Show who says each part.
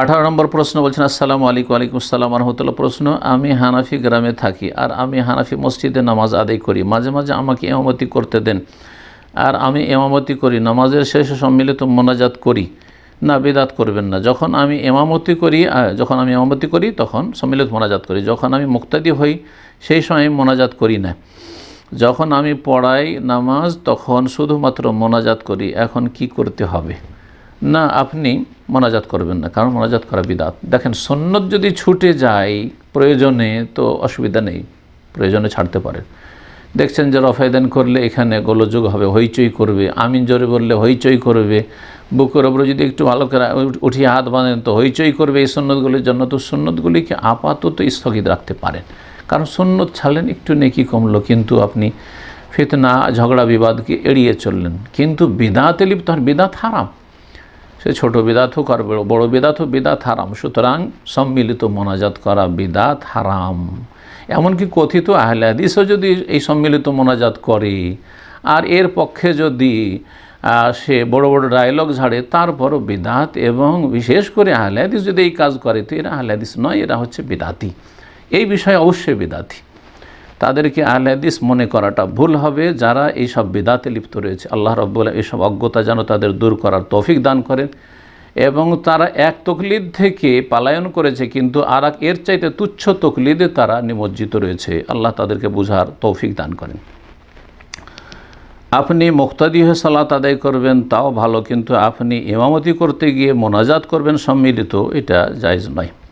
Speaker 1: আঠারো নম্বর প্রশ্ন বলছেন আসসালামু আলাইকুম আলাইকুম আসসালাম রহমতুল্লাহ প্রশ্ন আমি হানাফি গ্রামে থাকি আর আমি হানাফি মসজিদে নামাজ আদায় করি মাঝে মাঝে আমাকে এমামতি করতে দেন আর আমি এমামতি করি নামাজের শেষে সম্মিলিত মোনাজাত করি না বেদাত করবেন না যখন আমি এমামতি করি যখন আমি এমামতি করি তখন সম্মিলিত মোনাজাত করি যখন আমি মুক্তাদি হই সেই সময় মোনাজাত করি না যখন আমি পড়াই নামাজ তখন শুধুমাত্র মোনাজাত করি এখন কি করতে হবে না আপনি মোনাজাত করবেন না কারণ মোনাজাত করা বিদাত দেখেন সন্ন্যত যদি ছুটে যায় প্রয়োজনে তো অসুবিধা নেই প্রয়োজনে ছাড়তে পারে দেখছেন যে রফায়দান করলে এখানে গোলযোগ হবে হইচই করবে আমিন জোরে বললে হইচই করবে বুকের ওপরে যদি একটু ভালো করে উঠিয়ে হাত বাঁধেন তো হইচই করবে এই সন্ন্যতগুলির জন্য তো সন্ন্যতগুলিকে আপাতত স্থগিত রাখতে পারেন কারণ সন্ন্যত ছাড়লেন একটু নেকি কমলো কিন্তু আপনি ফিতনা ঝগড়া বিবাদকে এড়িয়ে চললেন কিন্তু বিদাতে লিপ্ত হন বিদাত হারাম সে ছোট বিদাত হোক আর বড় বিদাত হোক বিদাত হারাম সুতরাং সম্মিলিত মোনাজাত করা বিদাত হারাম এমনকি কথিত আহলাদিসও যদি এই সম্মিলিত মোনাজাত করে আর এর পক্ষে যদি সে বড় বড় ডায়লগ ঝাড়ে তারপরও বিদাত এবং বিশেষ করে আহলাদিস যদি এই কাজ করে তো এরা আহলাদিস নয় এরা হচ্ছে বিদাতি এই বিষয়ে অবশ্যই বিদাতি তাদেরকে হাদিস মনে করাটা ভুল হবে যারা এইসব বেদাতে লিপ্ত রয়েছে আল্লাহ রব্বুল্লাহ এইসব অজ্ঞতা যেন তাদের দূর করার তৌফিক দান করেন এবং তারা এক তকলিদ থেকে পালায়ন করেছে কিন্তু আর এর চাইতে তুচ্ছ তকলিদে তারা নিমজ্জিত রয়েছে আল্লাহ তাদেরকে বোঝার তৌফিক দান করেন আপনি মুক্তাদি হয়ে সালাত আদায় করবেন তাও ভালো কিন্তু আপনি ইমামতি করতে গিয়ে মোনাজাত করবেন সম্মিলিত এটা জায়জ নয়